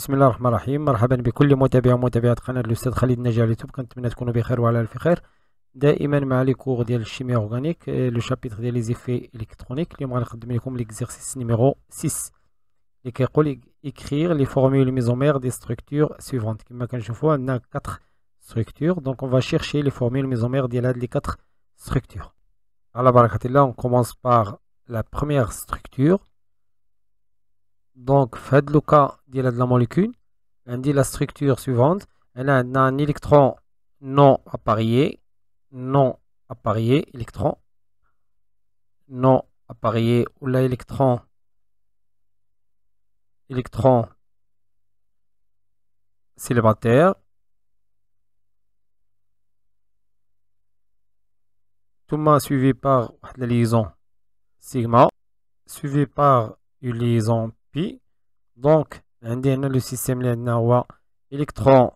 Bismillah ar-Rahman ar les de chimie organique et euh, chapitre des effets électroniques. l'exercice numéro 6. Il s'agit les formules mises des structures suivantes. Comme vous quatre structures. chercher les formules mises des quatre structures. Alors, nous par la première structure. Donc, dans le cas de la molécule, Elle dit la structure suivante. Elle a un électron non apparié, non apparié, électron, non apparié ou l'électron, électron célibataire. Tout le monde suivi par la liaison sigma, suivi par une liaison donc, le système est un électron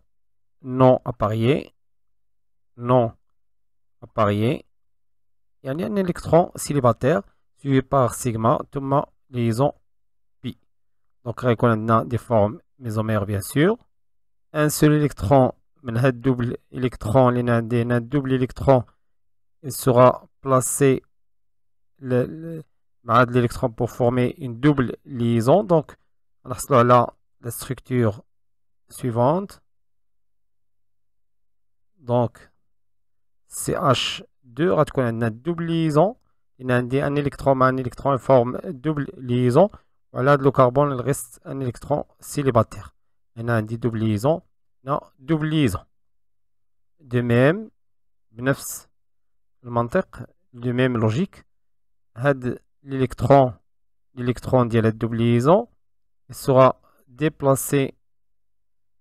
non apparié. Non apparié. Et un électron célibataire, suivi par sigma, tout le monde liaison pi. Donc, il des formes mesomères, bien sûr. Un seul électron, il électron a un double électron il sera placé de l'électron pour former une double liaison donc on a là la structure suivante donc CH2 on a une double liaison y a un électron électron un électron forme double liaison voilà carbone, il reste un électron électron il y a une double liaison non double liaison de même بنفس le de même logique l'électron l'électron double la double sera déplacé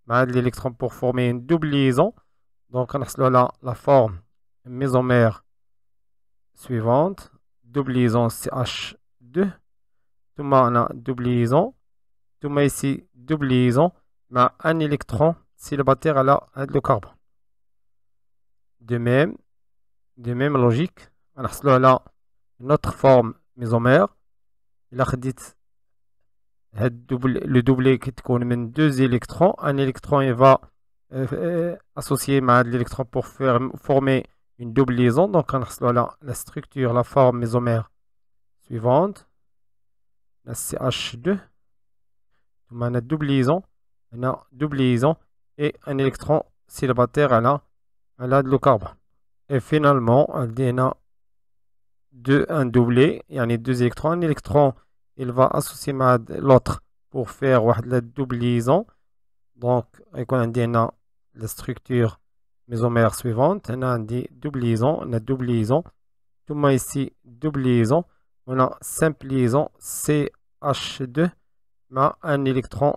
par bah, l'électron pour former une double liaison donc on a la, la forme mère suivante double liaison CH2 tout monde a double liaison tout le monde ici double liaison mais bah, un électron célibataire à la le carbone de même de même logique on a là une autre forme mesomère, il a double le double qui est connu deux électrons. Un électron va associer à l'électron pour former une double liaison. Donc, on a la structure, la forme mésomère suivante. la ch 2 On a double liaison. On a double liaison et un électron célibataire à carbone. Et finalement, on a de un doublé, il y a deux électrons. électron il va associer l'autre pour faire la double liaison. Donc, on a la structure mésomère suivante. On a la double liaison, on double liaison. Tout le monde ici, double liaison. On a simple liaison CH2, a un électron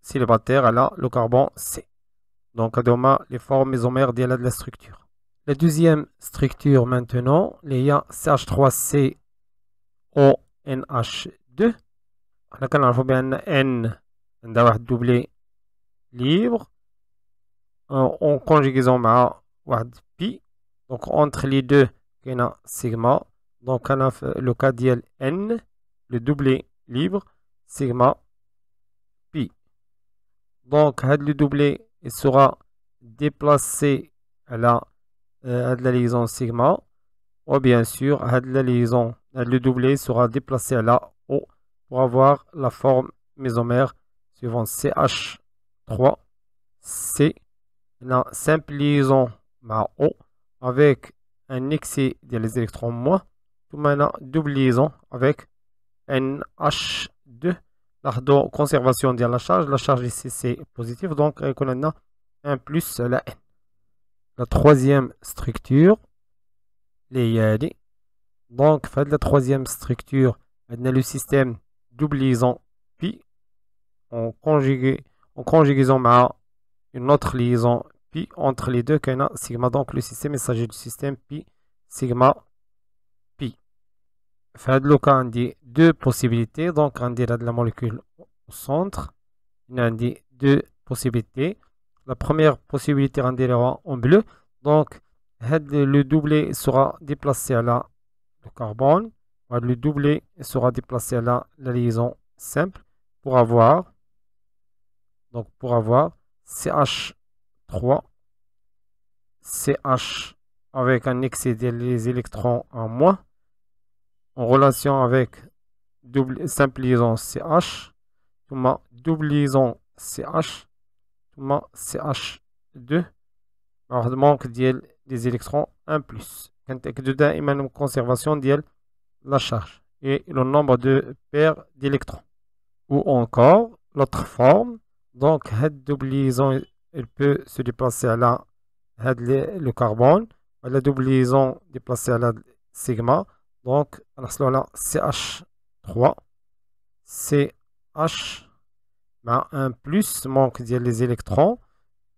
célibataire, elle a le carbone C. Donc, on a les formes mésomères de la structure. La deuxième structure maintenant, il y a CH3C ONH2. la كنعرفوا N d'avoir doublé libre euh, en conjugaison ma pi, donc entre les deux un sigma Donc, on a le le N le doublé libre sigma pi donc le doublé sera déplacé à la euh, la liaison sigma. Ou bien sûr, la liaison, le doublé sera déplacé à la O pour avoir la forme mésomère suivant CH3. C, la simple liaison ma O avec un excès des électrons moins. Tout maintenant, double liaison avec NH2. La conservation de la charge, la charge ici c'est positive, donc euh, on a un plus la N. La troisième structure, les Donc, fait la troisième structure, on a le système liaison pi en, conjugué, en conjugaison à une autre liaison pi entre les deux y a sigma. Donc, le système, il s'agit du système pi sigma pi. Fait le cas, deux possibilités. Donc, on dit de la molécule au centre. On dit deux possibilités la première possibilité les en bleu. Donc, le doublé sera déplacé à la carbone. Le doublé sera déplacé à la, liaison simple pour avoir donc pour avoir CH3 CH avec un excès des électrons en moins en relation avec double simple liaison CH double liaison CH ch 2 2 manque des électrons ديال لي زيليكترون ان بلس كنتاكدو la charge et le nombre de paires d'électrons. Ou encore, l'autre forme, donc, cette liaison, elle peut se déplacer à la, le carbone, la double liaison déplacée à la sigma, donc, on a CH3, CH, ben, un plus manque les électrons.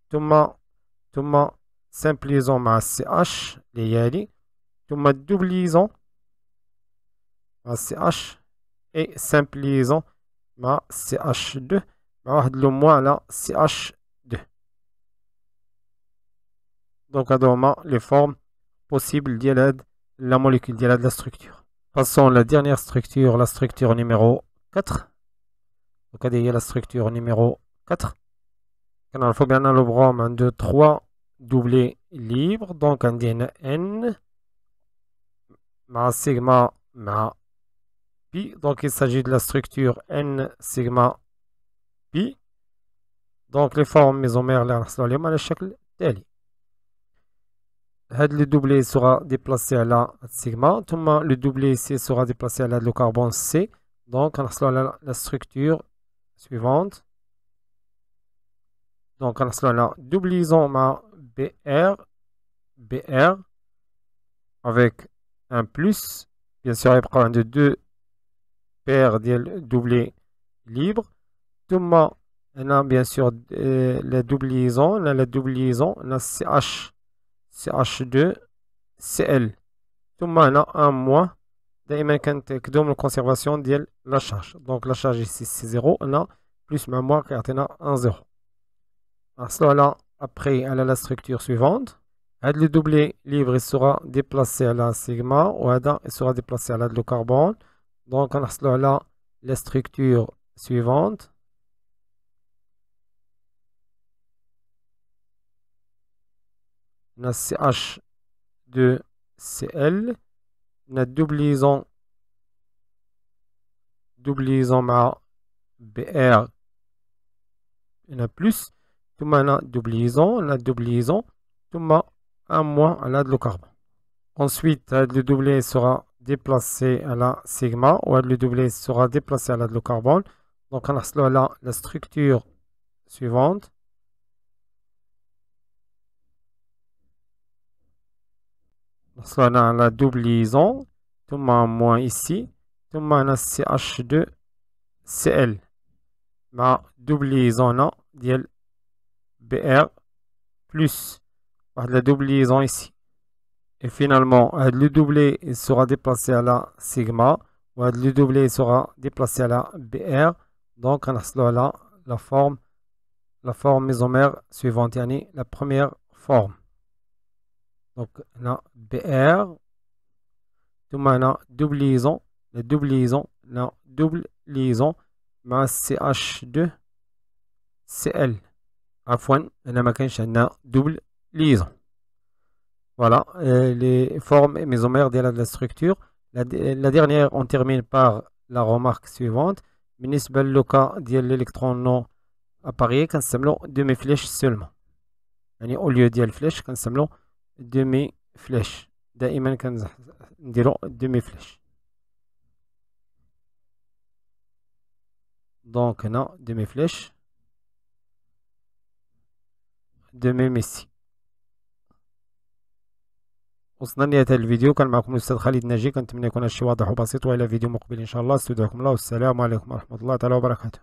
Tout le simple ma CH, les yali. Tout le ma CH et simple ma CH2. Ben, le moins la CH2. Donc, à les formes possibles de la molécule de la structure. Passons à la dernière structure, la structure numéro 4. Donc, il y a la structure numéro 4. Il faut bien le bras, 1, 2, 3, doublés libre. Donc, on dit N, ma sigma, pi. Donc, il s'agit de la structure N, sigma, pi. Donc, les formes mesomères, les rassemblent les mains à chaque tel. Le doublé sera déplacé à la sigma. le, ici doublé ici sera déplacé à la carbone C. Donc, on a la structure suivante. Donc, on doublisons ma BR, BR, avec un plus. Bien sûr, il prend de deux paires doublés libres. Tout monde, a bien sûr euh, la doublison, la doublison, CH, CH2, CL. Tout monde, a un moins donc la charge ici c'est 0 plus memoir cartena 1 0 A cela après elle a la structure suivante et le double livre il sera déplacé à la sigma ou adamcé à la carbone donc on a cela la structure suivante on a CH2CL on a double liaison. Double liaison BR. plus. Tout on a double liaison. On double liaison. Tout un moins à la de carbone. Ensuite, le doublé sera déplacé à la sigma ou le doublé sera déplacé à la de carbone. Donc, on a la structure suivante. On a la double liaison, tout moins ici, tout on a CH2 CL. La double liaison, ديال BR plus plus double la double ici. Et finalement, euh, le doublé e sera déplacé à la sigma, ou euh, le doublé e sera déplacé à la BR. Donc, on a là la forme, la forme isomère suivante, yani la première forme. Donc, on BR. Tout a double liaison. La double liaison. La double liaison. مع CH2 CL. عفوا هنا ما كانش عندنا double liaison. Voilà les formes mésomères de la, de la structure. La, dernière, on termine par la remarque suivante. بالنسبة للوكا ديال الالكترون نو اباري quand دومي seulement. flèches seulement. au lieu ديال flèche كنستعملو دومي فلاش دائما كنديرو نديرو دومي فلاش دونك هنا دومي فلاش دومي ميسي وصلنا لنهاية الفيديو كان معكم الأستاذ خالد ناجي كنتمنى يكون الشيء واضح وبسيط وإلى فيديو مقبل إن شاء الله استودعكم الله والسلام عليكم ورحمة الله تعالى وبركاته